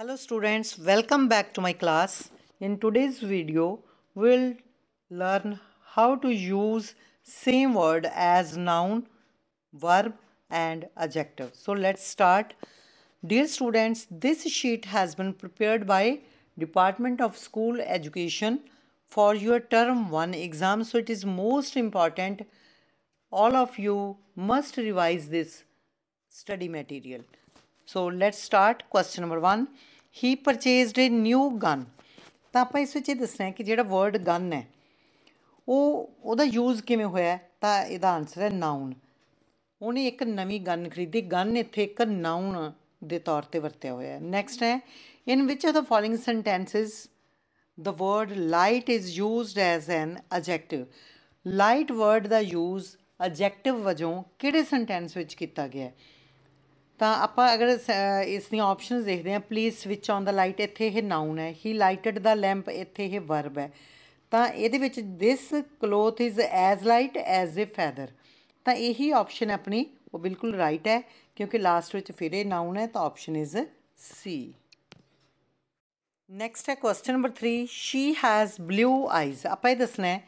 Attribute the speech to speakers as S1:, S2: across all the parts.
S1: Hello students, welcome back to my class. In today's video, we'll learn how to use same word as noun, verb and adjective. So let's start. Dear students, this sheet has been prepared by Department of School Education for your term 1 exam. So it is most important all of you must revise this study material. So let's start question number 1 he purchased a new gun ਤਾਂ ਆਪਾਂ ਇਸ ਵਿੱਚ ਇਹ ਦੱਸਣਾ ਹੈ ਕਿ ਜਿਹੜਾ word gun ਹੈ ਉਹ ਉਹਦਾ ਯੂਜ਼ ਕਿਵੇਂ ਹੋਇਆ ਤਾਂ ਇਹਦਾ ਆਨਸਰ ਹੈ ਨਾਉਨ ਉਹਨੇ ਇੱਕ ਨਵੀਂ ਗਨ ਖਰੀਦੀ ਗਨ ਇੱਥੇ ਇੱਕ ਨਾਉਨ ਦੇ ਤੌਰ ਤੇ ਵਰਤਿਆ ਹੋਇਆ ਹੈ ਨੈਕਸਟ ਹੈ in which of the following sentences the word light is used as an adjective light word ਦਾ ਯੂਜ਼ adjective ਵਜੋਂ ਕਿਹੜੇ ਸੈਂਟੈਂਸ ਵਿੱਚ ਕੀਤਾ ਗਿਆ ਹੈ ਤਾਂ ਆਪਾਂ ਅਗਰ ਇਸ ਦੀਆਂ ਆਪਸ਼ਨਸ ਦੇਖਦੇ ਹਾਂ please switch on the light ਇੱਥੇ ਇਹ ਨਾਉਨ ਹੈ ਹੀ ਲਾਈਟਡ ਦਾ ਲੈਂਪ ਇੱਥੇ ਇਹ ਵਰਬ ਹੈ ਤਾਂ ਇਹਦੇ ਵਿੱਚ this cloth is as light as a feather ਤਾਂ ਇਹੀ ਆਪਸ਼ਨ ਆਪਣੀ ਉਹ ਬਿਲਕੁਲ ਰਾਈਟ ਹੈ ਕਿਉਂਕਿ ਲਾਸਟ ਵਿੱਚ ਫਿਰ ਇਹ ਨਾਉਨ ਹੈ ਤਾਂ ਆਪਸ਼ਨ ਇਜ਼ ਸੀ ਨੈਕਸਟ ਹੈ question number 3 she has blue eyes ਆਪਾਂ ਇਹ ਦੱਸਣਾ ਹੈ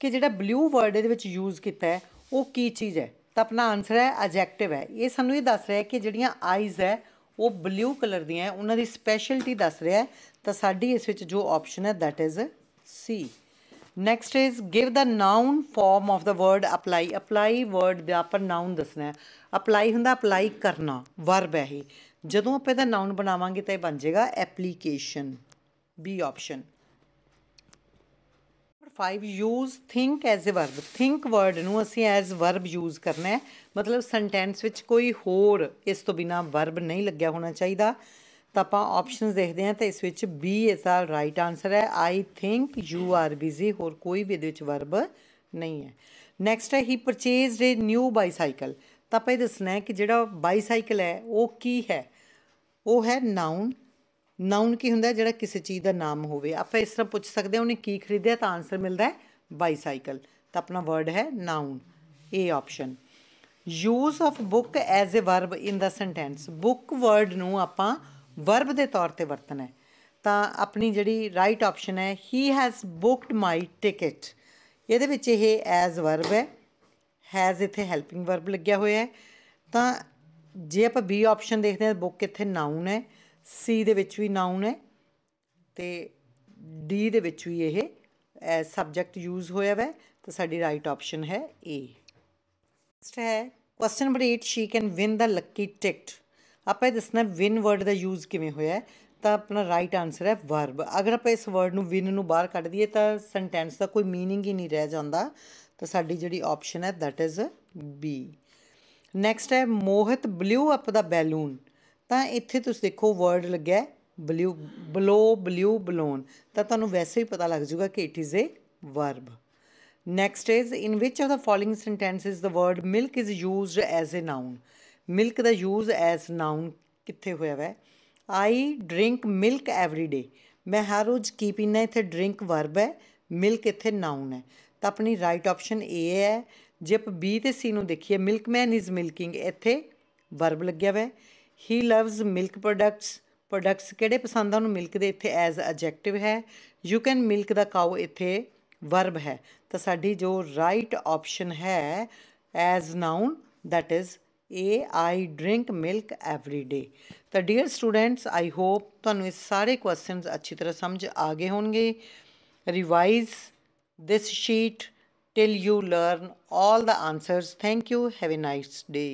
S1: ਕਿ ਜਿਹੜਾ ਬਲੂ ਵਰਡ ਇਹਦੇ ਵਿੱਚ ਯੂਜ਼ ਕੀਤਾ ਹੈ ਉਹ ਕੀ ਚੀਜ਼ ਹੈ ਤਾਂ ਆਪਣਾ ਆਨਸਰ ਹੈ ਐਡਜੈਕਟਿਵ ਹੈ ਇਹ ਸਾਨੂੰ ਇਹ ਦੱਸ ਰਿਹਾ ਹੈ ਕਿ ਜਿਹੜੀਆਂ ਆਈਜ਼ ਹੈ ਉਹ ਬਲੂ ਕਲਰ ਦੀਆਂ ਹੈ ਉਹਨਾਂ ਦੀ ਸਪੈਸ਼ਲਟੀ ਦੱਸ ਰਿਹਾ ਹੈ ਤਾਂ ਸਾਡੀ ਇਸ ਵਿੱਚ ਜੋ ਆਪਸ਼ਨ ਹੈ that is C next is give the noun form of the word apply apply word ਦਾ ਆਪਰ ਨਾਉਨ ਦੱਸਣਾ ਹੈ ਅਪਲਾਈ ਹੁੰਦਾ ਅਪਲਾਈ ਕਰਨਾ ਵਰਬ ਹੈ ਇਹ ਜਦੋਂ ਆਪਾਂ ਇਹਦਾ ਨਾਉਨ ਬਣਾਵਾਂਗੇ ਤਾਂ ਇਹ ਬਣ ਜਾਏਗਾ application B option 5 use think as a verb think word ਨੂੰ ਅਸੀਂ ਐਜ਼ ਵਰਬ ਯੂਜ਼ ਕਰਨਾ ਹੈ ਮਤਲਬ ਸੈਂਟੈਂਸ ਵਿੱਚ ਕੋਈ ਹੋਰ ਇਸ ਤੋਂ ਬਿਨਾ ਵਰਬ ਨਹੀਂ ਲੱਗਿਆ ਹੋਣਾ ਚਾਹੀਦਾ ਤਾਂ ਆਪਾਂ ਆਪਸ਼ਨਸ ਦੇਖਦੇ ਹਾਂ ਤਾਂ ਇਸ ਵਿੱਚ ਬੀ ਇਸ ਦਾ ਰਾਈਟ ਆਨਸਰ ਹੈ I think you are busy ਹੋਰ ਕੋਈ ਵੀ ਇਹਦੇ ਵਿੱਚ ਵਰਬ ਨਹੀਂ ਹੈ ਨੈਕਸਟ ਹੈ ਹੀ ਪਰਚੇਜ਼ਡ ਅ ਨਿਊ ਬਾਈਸਾਈਕਲ ਤਾਂ ਆਪਾਂ ਇਹ ਦੱਸਣਾ ਹੈ ਕਿ ਜਿਹੜਾ ਬਾਈਸਾਈਕਲ ਹੈ ਉਹ ਕੀ ਹੈ ਉਹ ਹੈ ਨਾਉਨ ਨਾਉਨ ਕੀ ਹੁੰਦਾ ਜਿਹੜਾ ਕਿਸੇ ਚੀਜ਼ ਦਾ ਨਾਮ ਹੋਵੇ ਆਪਾਂ ਇਸ ਤਰ੍ਹਾਂ ਪੁੱਛ ਸਕਦੇ ਹਾਂ ਉਹਨੇ ਕੀ ਖਰੀਦਿਆ ਤਾਂ ਆਨਸਰ ਮਿਲਦਾ ਹੈ ਬਾਈਸਾਈਕਲ ਤਾਂ ਆਪਣਾ ਵਰਡ ਹੈ noun A option use of book as a verb in the sentence book word ਨੂੰ ਆਪਾਂ ਵਰਬ ਦੇ ਤੌਰ ਤੇ ਵਰਤਣਾ ਹੈ ਤਾਂ ਆਪਣੀ ਜਿਹੜੀ ਰਾਈਟ ਆਪਸ਼ਨ ਹੈ he has booked my ticket ਇਹਦੇ ਵਿੱਚ ਇਹ ਐਜ਼ ਵਰਬ ਹੈ ਹੈਜ਼ ਇੱਥੇ ਹੈਲਪਿੰਗ ਵਰਬ ਲੱਗਿਆ ਹੋਇਆ ਹੈ ਤਾਂ ਜੇ ਆਪਾਂ ਬੀ ਆਪਸ਼ਨ ਦੇਖਦੇ ਹਾਂ ਬੁੱਕ ਇੱਥੇ ਨਾਉਨ ਹੈ ਸੀ ਦੇ ਵਿੱਚ ਵੀ ਨਾਉਨ ਹੈ ਤੇ ਡੀ ਦੇ ਵਿੱਚ ਵੀ ਇਹ ਸਬਜੈਕਟ ਯੂਜ਼ ਹੋਇਆ ਹੈ ਤਾਂ ਸਾਡੀ ਰਾਈਟ ਆਪਸ਼ਨ ਹੈ ਏ ਨੈਕਸਟ ਹੈ question number 8 she can win the lucky ticket ਆਪਾਂ ਇਹ ਦੱਸਣਾ ਵਿਨ ਵਰਡ ਦਾ ਯੂਜ਼ ਕਿਵੇਂ ਹੋਇਆ ਤਾਂ ਆਪਣਾ ਰਾਈਟ ਆਨਸਰ ਹੈ ਵਰਬ ਅਗਰ ਆਪਾਂ ਇਸ ਵਰਡ ਨੂੰ ਵਿਨ ਨੂੰ ਬਾਹਰ ਕੱਢ ਦਈਏ ਤਾਂ ਸੈਂਟੈਂਸ ਦਾ ਕੋਈ मीनिंग ਹੀ ਨਹੀਂ ਰਹਿ ਜਾਂਦਾ ਤਾਂ ਸਾਡੀ ਜਿਹੜੀ ਆਪਸ਼ਨ ਹੈ ਦੈਟ ਇਜ਼ ਬੀ ਨੈਕਸਟ ਹੈ Mohit blew up the balloon ਤਾਂ ਇੱਥੇ ਤੁਸੀਂ ਦੇਖੋ ਵਰਡ ਲੱਗਿਆ ਬਲੂ ਬਲੋ ਬਲੂ ਬਲੋਨ ਤਾਂ ਤੁਹਾਨੂੰ ਵੈਸੇ ਹੀ ਪਤਾ ਲੱਗ ਜਾਊਗਾ ਕਿ it is a verb next is in which of the following sentences the word milk is used as a noun milk ਦਾ ਯੂਜ਼ ਐਜ਼ ਨਾਉਨ ਕਿੱਥੇ ਹੋਇਆ ਹੈ I drink milk every day ਮੈਂ ਹਰ ਰੋਜ਼ ਕੀ ਪੀਣਾ ਇੱਥੇ ਡਰਿੰਕ ਵਰਬ ਹੈ ਮਿਲਕ ਇੱਥੇ ਨਾਉਨ ਹੈ ਤਾਂ ਆਪਣੀ ਰਾਈਟ ਆਪਸ਼ਨ ਏ ਹੈ ਜੇ ਆਪ ਬੀ ਤੇ ਸੀ ਨੂੰ ਦੇਖੀਏ ਮਿਲਕਮੈਨ ਇਜ਼ ਮਿਲਕਿੰਗ ਇੱਥੇ ਵਰਬ ਲੱਗਿਆ ਹੋਇਆ ਹੈ he loves milk products products ਕਿਹੜੇ ਪਸੰਦ ਆ ਉਹਨੂੰ ਮਿਲਕ ਦੇ ਇੱਥੇ ਐਜ਼ ਐਡਜੈਕਟਿਵ ਹੈ you can milk the cow ਇੱਥੇ ਵਰਬ ਹੈ ਤਾਂ ਸਾਡੀ ਜੋ ਰਾਈਟ ਆਪਸ਼ਨ ਹੈ as noun that is a i drink milk every day ਤਾਂ ਡੀਅਰ ਸਟੂਡੈਂਟਸ ਆਈ ਹੋਪ ਤੁਹਾਨੂੰ ਇਹ ਸਾਰੇ ਕੁਐਸਚਨਸ ਅੱਛੀ ਤਰ੍ਹਾਂ ਸਮਝ ਆ ਗਏ ਹੋਣਗੇ revise this sheet till you learn all the answers thank you have a nice day